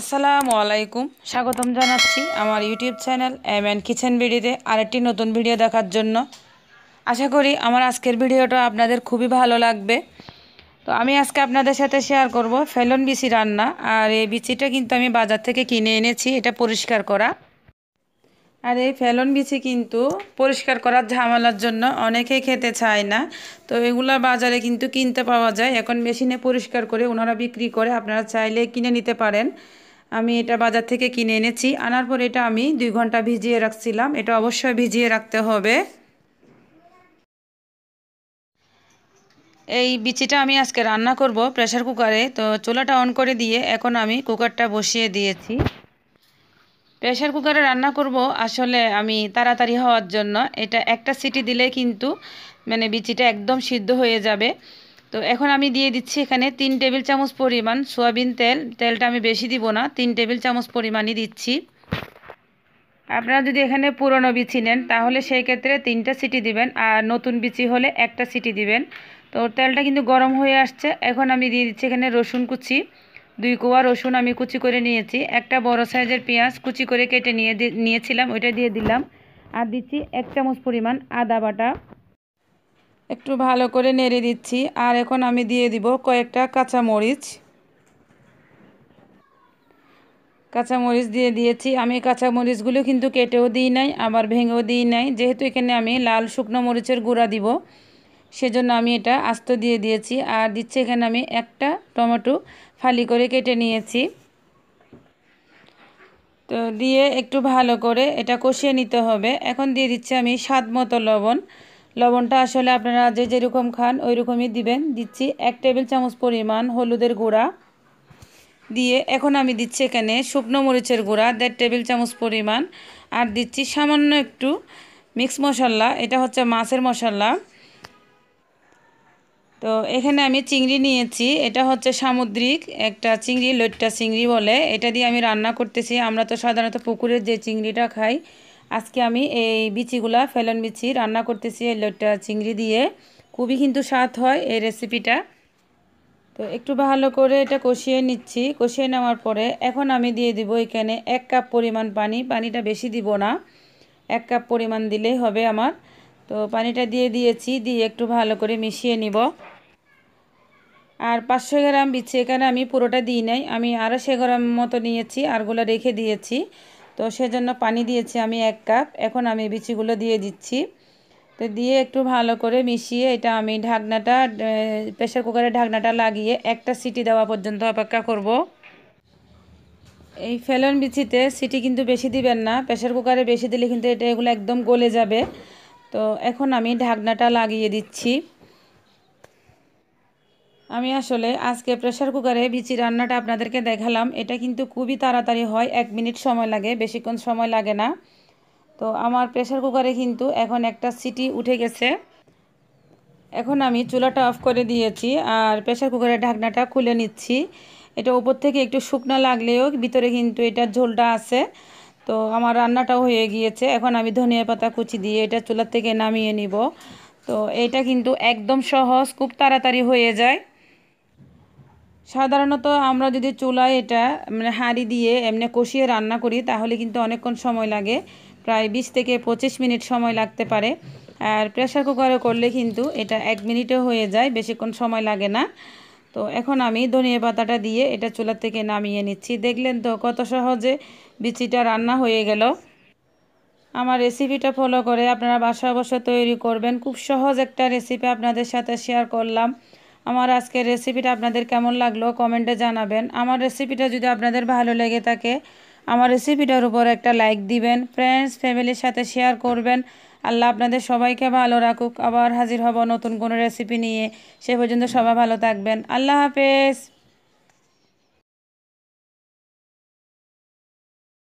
আসসালামু আলাইকুম স্বাগতম জানাচ্ছি আমার YouTube channel M and kitchen ভিডিওতে আরেকটি নতুন ভিডিও দেখার জন্য আশা করি আমার আজকের ভিডিওটা আপনাদের খুবই ভালো লাগবে তো আমি আজকে আপনাদের সাথে শেয়ার করব ফেলন বিচি রান্না আর এই বিচিটা কিন্তু আমি বাজার থেকে কিনে এনেছি এটা পরিষ্কার করা আর এই ফেলন বিচি কিন্তু পরিষ্কার করার ঝামেলার জন্য অনেকেই খেতে চায় না তো এগুলো বাজারে কিন্তু কিনতে পাওয়া যায় এখন মেশিনে পরিষ্কার করে ওনারা বিক্রি করে আপনারা চাইলে কিনে নিতে পারেন আমি এটা বাজার থেকে কিনে এনেছি আনার পর এটা আমি দুই ঘন্টা ভিজিয়ে রাখছিলাম এটা অবশ্যই ভিজিয়ে রাখতে হবে এই বিচিটা আমি আজকে রান্না করব প্রেশার কুকারে তো চুলাটা অন করে দিয়ে এখন আমি কুকারটা বসিয়ে দিয়েছি প্রেশার কুকারে রান্না করব আসলে আমি তাড়াতাড়ি হওয়ার জন্য এটা একটা সিটি দিলে কিন্তু মানে বিচিটা একদম সিদ্ধ হয়ে যাবে তো এখন আমি দিয়ে দিচ্ছি এখানে তিন টেবিল চামচ পরিমাণ সোয়াবিন তেল তেলটা আমি বেশি দিব না তিন টেবিল চামচ পরিমাণই দিচ্ছি আপনারা যদি এখানে পুরনো বিচি নেন তাহলে সেই ক্ষেত্রে তিনটা সিটি দিবেন আর নতুন বিচি হলে একটা সিটি দিবেন তো তেলটা কিন্তু গরম হয়ে আসছে এখন আমি দিয়ে দিচ্ছি এখানে রসুন কুচি দুই কোয়া রসুন আমি কুচি করে নিয়েছি একটা বড় সাইজের পেঁয়াজ কুচি করে কেটে নিয়ে নিয়েছিলাম ওইটা দিয়ে দিলাম আর দিচ্ছি এক চামচ পরিমাণ আদা বাটা একটু ভালো করে নেড়ে দিচ্ছি আর এখন আমি দিয়ে দিব কয়েকটা কাঁচামরিচ কাঁচামরিচ দিয়ে দিয়েছি আমি কাঁচামরিচগুলো কিন্তু কেটেও দিই নাই আবার ভেঙেও দিই নাই যেহেতু এখানে আমি লাল শুকনো মরিচের গুঁড়া দিব সেজন্য আমি এটা আস্ত দিয়ে দিয়েছি আর দিচ্ছি এখানে আমি একটা টমেটো ফালি করে কেটে নিয়েছি তো দিয়ে একটু ভালো করে এটা কষিয়ে নিতে হবে এখন দিয়ে দিচ্ছি আমি স্বাদ মতো লবণ লবণটা আসলে আপনারা যে যেরকম খান ওই রকমই দিবেন দিচ্ছি এক টেবিল চামচ পরিমাণ হলুদের গুঁড়া দিয়ে এখন আমি দিচ্ছি এখানে শুকনো মরিচের গুঁড়া দেড় টেবিল চামচ পরিমাণ আর দিচ্ছি সামান্য একটু মিক্স মশলা এটা হচ্ছে মাছের মশলা তো এখানে আমি চিংড়ি নিয়েছি এটা হচ্ছে সামুদ্রিক একটা চিংড়ি লইট্টা চিংড়ি বলে এটা দিয়ে আমি রান্না করতেছি আমরা তো সাধারণত পুকুরের যে চিংড়িটা খাই আজকে আমি এই বিচিগুলা ফেলন বিচি রান্না করতেছি এই লোটটা চিংড়ি দিয়ে খুবই কিন্তু স্বাদ হয় এই রেসিপিটা তো একটু ভালো করে এটা কষিয়ে নিচ্ছি কষিয়ে নেওয়ার পরে এখন আমি দিয়ে দিব এখানে এক কাপ পরিমাণ পানি পানিটা বেশি দিব না এক কাপ পরিমাণ দিলেই হবে আমার তো পানিটা দিয়ে দিয়েছি দিয়ে একটু ভালো করে মিশিয়ে নিব আর পাঁচশো গ্রাম বিচ্ছে এখানে আমি পুরোটা দিই নাই আমি আড়াইশো গ্রাম মতো নিয়েছি আরগুলো রেখে দিয়েছি তো সেজন্য পানি দিয়েছি আমি এক কাপ এখন আমি বিচিগুলো দিয়ে দিচ্ছি তো দিয়ে একটু ভালো করে মিশিয়ে এটা আমি ঢাকনাটা প্রেশার কুকারের ঢাকনাটা লাগিয়ে একটা সিটি দেওয়া পর্যন্ত অপেক্ষা করব। এই ফেলন বিচিতে সিটি কিন্তু বেশি দিবেন না প্রেশার কুকারে বেশি দিলে কিন্তু এটা এগুলো একদম গলে যাবে তো এখন আমি ঢাকনাটা লাগিয়ে দিচ্ছি আমি আসলে আজকে প্রেশার কুকারে বিচি রান্নাটা আপনাদেরকে দেখালাম এটা কিন্তু খুবই তাড়াতাড়ি হয় এক মিনিট সময় লাগে বেশিক্ষণ সময় লাগে না তো আমার প্রেশার কুকারে কিন্তু এখন একটা সিটি উঠে গেছে এখন আমি চুলাটা অফ করে দিয়েছি আর প্রেশার কুকারের ঢাকনাটা খুলে নিচ্ছি এটা উপর থেকে একটু শুকনো লাগলেও ভিতরে কিন্তু এটা ঝোলটা আছে তো আমার রান্নাটাও হয়ে গিয়েছে এখন আমি ধনিয়া পাতা কুচি দিয়ে এটা চুলার থেকে নামিয়ে নিব তো এটা কিন্তু একদম সহজ খুব তাড়াতাড়ি হয়ে যায় সাধারণত আমরা যদি চুলায় এটা মানে হাঁড়ি দিয়ে এমনি কষিয়ে রান্না করি তাহলে কিন্তু অনেকক্ষণ সময় লাগে প্রায় বিশ থেকে পঁচিশ মিনিট সময় লাগতে পারে আর প্রেশার কুকারে করলে কিন্তু এটা এক মিনিটে হয়ে যায় বেশিক্ষণ সময় লাগে না তো এখন আমি ধনিয়া পাতাটা দিয়ে এটা চুলা থেকে নামিয়ে নিচ্ছি দেখলেন তো কত সহজে বিচিটা রান্না হয়ে গেল আমার রেসিপিটা ফলো করে আপনারা বাসা বসে তৈরি করবেন খুব সহজ একটা রেসিপি আপনাদের সাথে শেয়ার করলাম আমার আজকের রেসিপিটা আপনাদের কেমন লাগলো কমেন্টে জানাবেন আমার রেসিপিটা যদি আপনাদের ভালো লেগে থাকে আমার রেসিপিটার উপর একটা লাইক দিবেন ফ্রেন্ডস ফ্যামিলির সাথে শেয়ার করবেন আল্লাহ আপনাদের সবাইকে ভালো রাখুক আবার হাজির হব নতুন কোনো রেসিপি নিয়ে সে পর্যন্ত সবাই ভালো থাকবেন আল্লাহ হাফেজ